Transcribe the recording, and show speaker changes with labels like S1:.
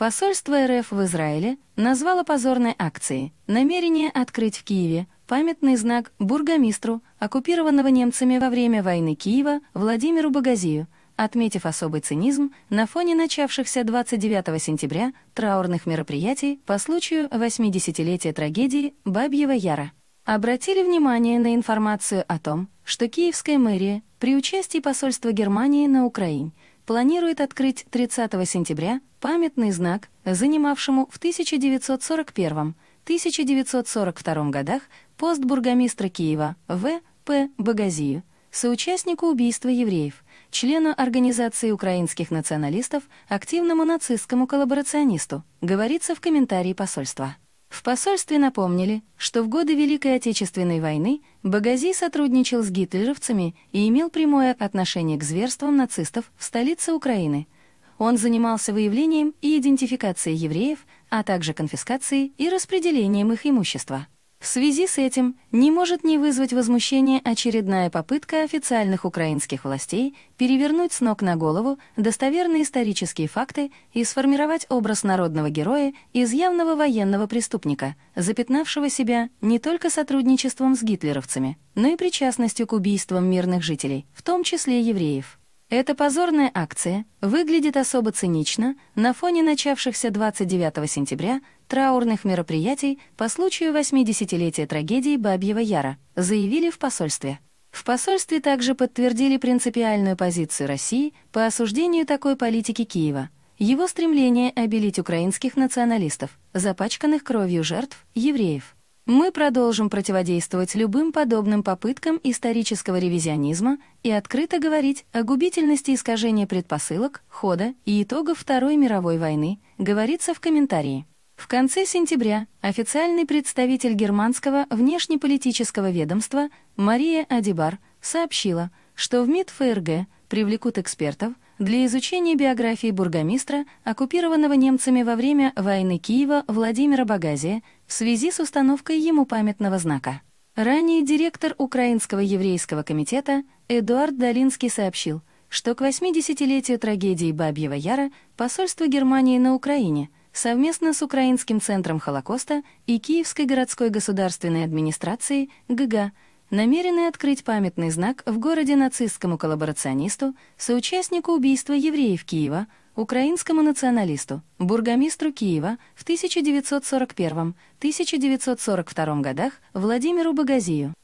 S1: Посольство РФ в Израиле назвало позорной акцией намерение открыть в Киеве памятный знак бургомистру, оккупированного немцами во время войны Киева Владимиру Багазию, отметив особый цинизм на фоне начавшихся 29 сентября траурных мероприятий по случаю 80-летия трагедии Бабьего Яра. Обратили внимание на информацию о том, что киевская мэрия при участии посольства Германии на Украине планирует открыть 30 сентября Памятный знак, занимавшему в 1941-1942 годах пост бургомистра Киева В. П. Багазию, соучастнику убийства евреев, члену Организации украинских националистов, активному нацистскому коллаборационисту, говорится в комментарии посольства. В посольстве напомнили, что в годы Великой Отечественной войны Багази сотрудничал с гитлеровцами и имел прямое отношение к зверствам нацистов в столице Украины – он занимался выявлением и идентификацией евреев, а также конфискацией и распределением их имущества. В связи с этим не может не вызвать возмущения очередная попытка официальных украинских властей перевернуть с ног на голову достоверные исторические факты и сформировать образ народного героя из явного военного преступника, запятнавшего себя не только сотрудничеством с гитлеровцами, но и причастностью к убийствам мирных жителей, в том числе евреев. Эта позорная акция выглядит особо цинично на фоне начавшихся 29 сентября траурных мероприятий по случаю 80-летия трагедии Бабьего Яра, заявили в посольстве. В посольстве также подтвердили принципиальную позицию России по осуждению такой политики Киева, его стремление обелить украинских националистов, запачканных кровью жертв, евреев мы продолжим противодействовать любым подобным попыткам исторического ревизионизма и открыто говорить о губительности искажения предпосылок, хода и итогов Второй мировой войны, говорится в комментарии. В конце сентября официальный представитель германского внешнеполитического ведомства Мария Адибар сообщила, что в МИД ФРГ привлекут экспертов для изучения биографии бургомистра, оккупированного немцами во время войны Киева Владимира Багазия в связи с установкой ему памятного знака. Ранее директор Украинского еврейского комитета Эдуард Долинский сообщил, что к 80-летию трагедии Бабьева Яра посольство Германии на Украине совместно с Украинским центром Холокоста и Киевской городской государственной администрацией ГГА намерены открыть памятный знак в городе нацистскому коллаборационисту, соучастнику убийства евреев Киева – украинскому националисту, бургомистру Киева в 1941-1942 годах Владимиру Багазию.